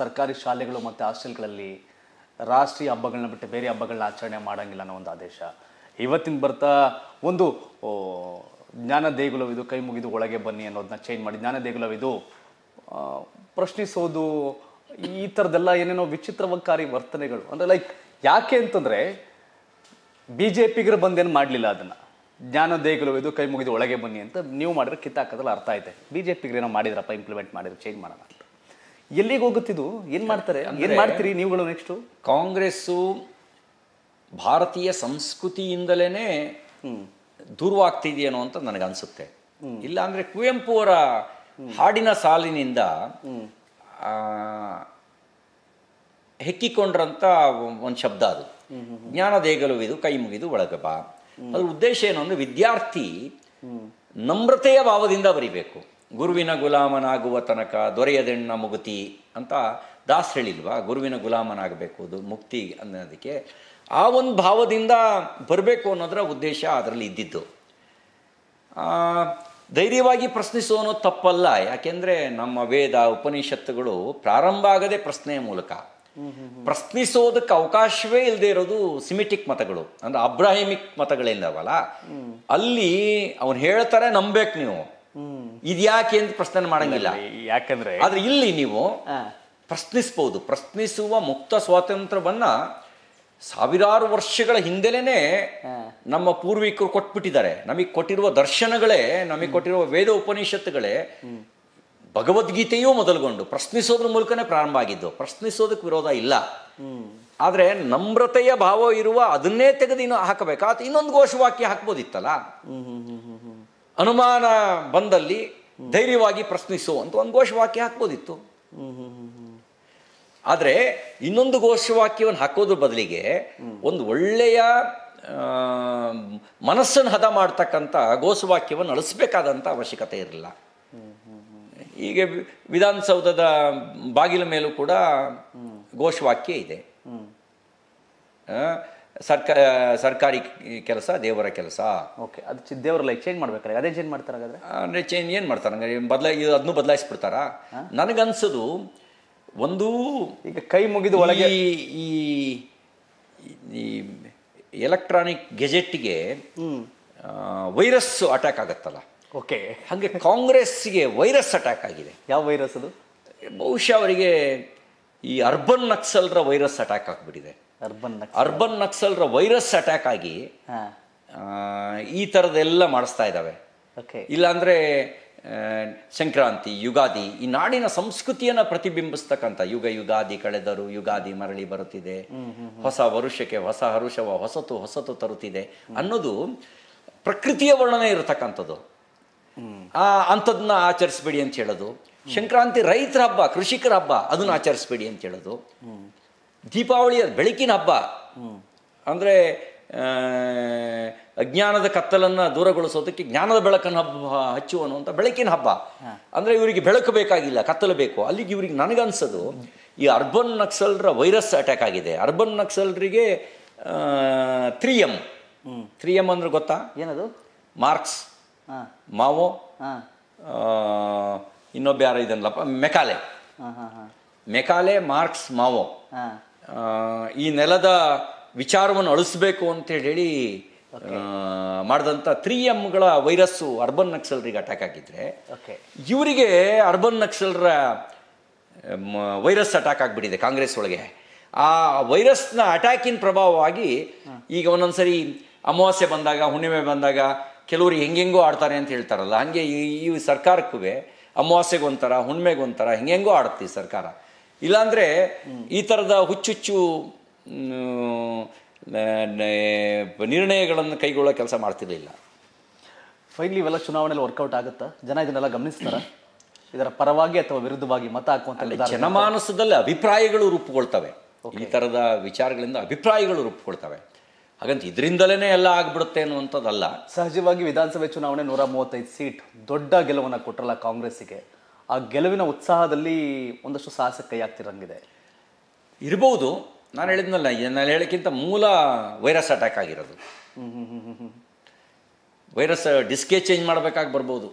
ಸರ್ಕಾರಿ ಶಾಲೆಗಳು ಮತ್ತು ಹಾಸ್ಟೆಲ್ಗಳಲ್ಲಿ ರಾಷ್ಟ್ರೀಯ ಹಬ್ಬಗಳನ್ನ ಬಿಟ್ಟು ಬೇರೆ ಹಬ್ಬಗಳನ್ನ ಆಚರಣೆ ಮಾಡೋಂಗಿಲ್ಲ ಅನ್ನೋ ಒಂದು ಆದೇಶ ಇವತ್ತಿನ ಬರ್ತಾ ಒಂದು ಜ್ಞಾನ ದೇಗುಲವಿದು ಕೈ ಮುಗಿದು ಒಳಗೆ ಬನ್ನಿ ಅನ್ನೋದನ್ನ ಚೇಂಜ್ ಮಾಡಿ ಜ್ಞಾನ ದೇಗುಲವಿದು ಪ್ರಶ್ನಿಸೋದು ಈ ಥರದ್ದೆಲ್ಲ ಏನೇನೋ ವಿಚಿತ್ರವಕಾರಿ ವರ್ತನೆಗಳು ಅಂದರೆ ಲೈಕ್ ಯಾಕೆ ಅಂತಂದರೆ ಬಿ ಜೆ ಪಿಗರು ಬಂದೇನು ಮಾಡಲಿಲ್ಲ ಅದನ್ನು ಜ್ಞಾನ ದೇಗುಲವಿದು ಕೈ ಮುಗಿದು ಒಳಗೆ ಬನ್ನಿ ಅಂತ ನೀವು ಮಾಡಿದ್ರೆ ಕಿತ್ತಾಕೋದ್ರಲ್ಲಿ ಅರ್ಥ ಐತೆ ಬಿ ಜೆ ಏನೋ ಮಾಡಿದ್ರಪ್ಪ ಇಂಪ್ಲಿಮೆಂಟ್ ಮಾಡಿದ್ರೆ ಚೇಂಜ್ ಮಾಡೋಣ ಎಲ್ಲಿಗೆ ಹೋಗುತ್ತಿದ್ದು ಏನ್ ಮಾಡ್ತಾರೆ ಏನ್ ಮಾಡ್ತೀರಿ ನೀವುಗಳು ನೆಕ್ಸ್ಟ್ ಕಾಂಗ್ರೆಸ್ ಭಾರತೀಯ ಸಂಸ್ಕೃತಿಯಿಂದಲೇನೆ ದೂರವಾಗ್ತಿದೆಯೇನೋ ಅಂತ ನನಗನ್ಸುತ್ತೆ ಇಲ್ಲ ಇಲ್ಲಾಂದ್ರೆ ಕುವೆಂಪು ಅವರ ಹಾಡಿನ ಸಾಲಿನಿಂದ ಹೆಕ್ಕಿಕೊಂಡ್ರಂತ ಒಂದು ಶಬ್ದ ಅದು ಜ್ಞಾನ ದೇಗಲುವಿದು ಕೈ ಮುಗಿದು ಒಳಗಬ ಅದ್ರ ಉದ್ದೇಶ ಏನು ಅಂದ್ರೆ ವಿದ್ಯಾರ್ಥಿ ನಮ್ರತೆಯ ಭಾವದಿಂದ ಬರಿಬೇಕು ಗುರುವಿನ ಗುಲಾಮನಾಗುವ ತನಕ ದೊರೆಯದೆಣ್ಣ ಮುಗುತಿ ಅಂತ ದಾಸ್ ಹೇಳಿಲ್ವಾ ಗುರುವಿನ ಗುಲಾಮನಾಗಬೇಕು ಅದು ಮುಕ್ತಿ ಅನ್ನೋದಕ್ಕೆ ಆ ಒಂದು ಭಾವದಿಂದ ಬರಬೇಕು ಅನ್ನೋದರ ಉದ್ದೇಶ ಅದರಲ್ಲಿ ಇದ್ದಿದ್ದು ಧೈರ್ಯವಾಗಿ ಪ್ರಶ್ನಿಸುವನು ತಪ್ಪಲ್ಲ ಯಾಕೆಂದರೆ ನಮ್ಮ ವೇದ ಉಪನಿಷತ್ತುಗಳು ಪ್ರಾರಂಭ ಆಗದೆ ಪ್ರಶ್ನೆಯ ಮೂಲಕ ಪ್ರಶ್ನಿಸೋದಕ್ಕೆ ಅವಕಾಶವೇ ಇಲ್ಲದೆ ಇರೋದು ಸಿಮಿಟಿಕ್ ಮತಗಳು ಅಂದರೆ ಅಬ್ರಾಹಿಮಿಕ್ ಮತಗಳೇನವಲ್ಲ ಅಲ್ಲಿ ಅವನು ಹೇಳ್ತಾರೆ ನಂಬೇಕು ನೀವು ಇದ್ಯಾಕೆ ಅಂತ ಪ್ರಶ್ನೆ ಮಾಡಂಗಿಲ್ಲ ಯಾಕಂದ್ರೆ ಆದ್ರೆ ಇಲ್ಲಿ ನೀವು ಪ್ರಶ್ನಿಸಬಹುದು ಪ್ರಶ್ನಿಸುವ ಮುಕ್ತ ಸ್ವಾತಂತ್ರ್ಯವನ್ನ ಸಾವಿರಾರು ವರ್ಷಗಳ ಹಿಂದೆಲೇನೆ ನಮ್ಮ ಪೂರ್ವಿಕರು ಕೊಟ್ಬಿಟ್ಟಿದ್ದಾರೆ ನಮಗೆ ಕೊಟ್ಟಿರುವ ದರ್ಶನಗಳೇ ನಮಗೆ ಕೊಟ್ಟಿರುವ ವೇದ ಉಪನಿಷತ್ತುಗಳೇ ಭಗವದ್ಗೀತೆಯೂ ಮೊದಲುಗೊಂಡು ಪ್ರಶ್ನಿಸೋದ್ರ ಮೂಲಕನೇ ಪ್ರಾರಂಭ ಆಗಿದ್ದು ಪ್ರಶ್ನಿಸೋದಕ್ಕೆ ವಿರೋಧ ಇಲ್ಲ ಆದ್ರೆ ನಮ್ರತೆಯ ಭಾವ ಇರುವ ಅದನ್ನೇ ತೆಗೆದು ಇನ್ನು ಹಾಕಬೇಕಾ ಇನ್ನೊಂದು ಘೋಷವಾಕ್ಯ ಹಾಕ್ಬೋದಿತ್ತಲ್ಲ ಅನುಮಾನ ಬಂದಲ್ಲಿ ಧೈರ್ಯವಾಗಿ ಪ್ರಶ್ನಿಸು ಅಂತ ಒಂದು ಘೋಷವಾಕ್ಯ ಹಾಕ್ಬೋದಿತ್ತು ಆದರೆ ಇನ್ನೊಂದು ಘೋಷವಾಕ್ಯವನ್ನು ಹಾಕೋದ್ರ ಬದಲಿಗೆ ಒಂದು ಒಳ್ಳೆಯ ಮನಸ್ಸನ್ನು ಹದ ಮಾಡ್ತಕ್ಕಂಥ ಘೋಷವಾಕ್ಯವನ್ನು ಅಳಿಸ್ಬೇಕಾದಂಥ ಅವಶ್ಯಕತೆ ಇರಲಿಲ್ಲ ಈಗ ವಿಧಾನಸೌಧದ ಬಾಗಿಲ ಮೇಲೂ ಕೂಡ ಘೋಷವಾಕ್ಯ ಇದೆ ಸರ್ಕ ಸರ್ಕಾರಿ ಕೆಲಸ ದೇವರ ಕೆಲಸ ಓಕೆ ಅದು ಚಿ- ದೇವ್ರಲ್ಲ ಚೇಂಜ್ ಮಾಡ್ಬೇಕಾರೆ ಅದೇ ಚೇಂಜ್ ಮಾಡ್ತಾರೆ ಹಾಗಾದ್ರೆ ಅಂದರೆ ಚೇಂಜ್ ಏನು ಮಾಡ್ತಾರೆ ಹಂಗಾರೆ ಬದಲಾ ಅದನ್ನು ಬದಲಾಯಿಸ್ಬಿಡ್ತಾರ ನನಗನ್ಸೋದು ಒಂದು ಈಗ ಕೈ ಮುಗಿದು ಒಳಗೆ ಈ- ಈ- ಎಲೆಕ್ಟ್ರಾನಿಕ್ ಗೆಜೆಟ್ಗೆ ವೈರಸ್ಸು ಅಟ್ಯಾಕ್ ಆಗತ್ತಲ್ಲ ಓಕೆ ಹಾಗೆ ಕಾಂಗ್ರೆಸ್ಗೆ ವೈರಸ್ ಅಟ್ಯಾಕ್ ಆಗಿದೆ ಯಾವ ವೈರಸ್ ಅದು ಬಹುಶಃ ಅವರಿಗೆ ಈ ಅರ್ಬನ್ ನಕ್ಸಲ್ರ ವೈರಸ್ ಅಟ್ಯಾಕ್ ಆಗಿಬಿಟ್ಟಿದೆ ಅರ್ಬನ್ ಅರ್ಬನ್ ನಕ್ಸಲ್ರ ವೈರಸ್ ಅಟ್ಯಾಕ್ ಆಗಿ ಈ ತರದೆಲ್ಲ ಮಾಡಿಸ್ತಾ ಇದ್ದಾವೆ ಇಲ್ಲಾಂದರೆ ಸಂಕ್ರಾಂತಿ ಯುಗಾದಿ ಈ ನಾಡಿನ ಸಂಸ್ಕೃತಿಯನ್ನ ಪ್ರತಿಬಿಂಬಿಸ್ತಕ್ಕಂಥ ಯುಗ ಯುಗಾದಿ ಕಳೆದರು ಯುಗಾದಿ ಮರಳಿ ಬರುತ್ತಿದೆ ಹೊಸ ವರುಷಕ್ಕೆ ಹೊಸ ಹರುಷವ ಹೊಸತು ಹೊಸತು ತರುತ್ತಿದೆ ಅನ್ನೋದು ಪ್ರಕೃತಿಯ ವರ್ಣನೆ ಇರತಕ್ಕಂಥದ್ದು ಆ ಅಂಥದನ್ನ ಆಚರಿಸ್ಬೇಡಿ ಅಂತ ಹೇಳೋದು ಸಂಕ್ರಾಂತಿ ರೈತರ ಹಬ್ಬ ಕೃಷಿಕರ ಹಬ್ಬ ಅದನ್ನ ಆಚರಿಸ್ಬೇಡಿ ಅಂತ ಹೇಳೋದು ದೀಪಾವಳಿಯ ಬೆಳಕಿನ ಹಬ್ಬ ಅಂದರೆ ಅಜ್ಞಾನದ ಕತ್ತಲನ್ನು ದೂರಗೊಳಿಸೋದಕ್ಕೆ ಜ್ಞಾನದ ಬೆಳಕನ್ನು ಹಬ್ಬ ಹಚ್ಚುವನು ಅಂತ ಬೆಳಕಿನ ಹಬ್ಬ ಅಂದರೆ ಇವರಿಗೆ ಬೆಳಕು ಬೇಕಾಗಿಲ್ಲ ಕತ್ತಲು ಬೇಕು ಅಲ್ಲಿಗೆ ಇವರಿಗೆ ನನಗನ್ಸೋದು ಈ ಅರ್ಬನ್ ನಕ್ಸಲ್ರ ವೈರಸ್ ಅಟ್ಯಾಕ್ ಆಗಿದೆ ಅರ್ಬನ್ ನಕ್ಸಲ್ರಿಗೆ ತ್ರೀ ಎಮ್ ತ್ರೀ ಎಮ್ ಅಂದ್ರೆ ಗೊತ್ತಾ ಏನದು ಮಾರ್ಕ್ಸ್ ಮಾವೋ ಇನ್ನೊಬ್ಬ ಯಾರ ಇದನ್ನಲ್ಲಪ್ಪ ಮೆಕಾಲೆ ಮೆಕಾಲೆ ಮಾರ್ಕ್ಸ್ ಮಾವೋ ಈ ನೆಲದ ವಿಚಾರವನ್ನು ಅಳಿಸ್ಬೇಕು ಅಂತೇಳಿ ಮಾಡಿದಂಥ ತ್ರೀ ಎಮ್ಗಳ ವೈರಸ್ಸು ಅರ್ಬನ್ ನಕ್ಸಲ್ರಿಗೆ ಅಟ್ಯಾಕ್ ಆಗಿದ್ರೆ ಇವರಿಗೆ ಅರ್ಬನ್ ನಕ್ಸಲ್ರ ವೈರಸ್ ಅಟ್ಯಾಕ್ ಆಗಿಬಿಟ್ಟಿದೆ ಕಾಂಗ್ರೆಸ್ ಒಳಗೆ ಆ ವೈರಸ್ನ ಅಟ್ಯಾಕಿನ ಪ್ರಭಾವವಾಗಿ ಈಗ ಒಂದೊಂದ್ಸರಿ ಅಮಾವಾಸ್ಯೆ ಬಂದಾಗ ಹುಣ್ಣಿಮೆ ಬಂದಾಗ ಕೆಲವರು ಹೆಂಗೆಂಗೋ ಆಡ್ತಾರೆ ಅಂತ ಹೇಳ್ತಾರಲ್ಲ ಹಾಗೆ ಈ ಸರ್ಕಾರಕ್ಕೂ ಅಮಾವಾಸ್ಯೆಗೊಂಥರ ಹುಣ್ಣಿಮೆಗೊಂಥರ ಹೆಂಗೆಂಗೋ ಆಡುತ್ತೆ ಸರ್ಕಾರ ಇಲ್ಲಾಂದ್ರೆ ಈ ಥರದ ಹುಚ್ಚುಚ್ಚು ನಿರ್ಣಯಗಳನ್ನು ಕೈಗೊಳ್ಳೋ ಕೆಲಸ ಮಾಡ್ತಿರಲಿಲ್ಲ ಫೈನಲಿ ಇವೆಲ್ಲ ಚುನಾವಣೆಯಲ್ಲಿ ವರ್ಕೌಟ್ ಆಗುತ್ತಾ ಜನ ಇದನ್ನೆಲ್ಲ ಗಮನಿಸ್ತಾರೆ ಇದರ ಪರವಾಗಿ ಅಥವಾ ವಿರುದ್ಧವಾಗಿ ಮತ ಹಾಕುವಂತ ಜನಮಾನಸದಲ್ಲಿ ಅಭಿಪ್ರಾಯಗಳು ರೂಪುಗೊಳ್ತವೆ ಈ ಥರದ ವಿಚಾರಗಳಿಂದ ಅಭಿಪ್ರಾಯಗಳು ರೂಪುಗೊಳ್ತವೆ ಹಾಗಂತ ಇದರಿಂದಲೇ ಎಲ್ಲ ಆಗ್ಬಿಡುತ್ತೆ ಅನ್ನುವಂಥದ್ದಲ್ಲ ಸಹಜವಾಗಿ ವಿಧಾನಸಭೆ ಚುನಾವಣೆ ನೂರ ಮೂವತ್ತೈದು ಸೀಟ್ ದೊಡ್ಡ ಗೆಲುವನ್ನು ಕೊಟ್ಟರಲ್ಲ ಕಾಂಗ್ರೆಸ್ಸಿಗೆ ಆ ಗೆಲುವಿನ ಉತ್ಸಾಹದಲ್ಲಿ ಒಂದಷ್ಟು ಸಾಹಸ ಕೈ ಆಗ್ತಿರಂಗಿದೆ ಇರಬಹುದು ನಾನು ಹೇಳಿದ್ನಲ್ಲ ನಾನು ಹೇಳೋಕ್ಕಿಂತ ಮೂಲ ವೈರಸ್ ಅಟ್ಯಾಕ್ ಆಗಿರೋದು ವೈರಸ್ ಡಿಸ್ಕೇ ಚೇಂಜ್ ಮಾಡಬೇಕಾಗಿ ಬರ್ಬೋದು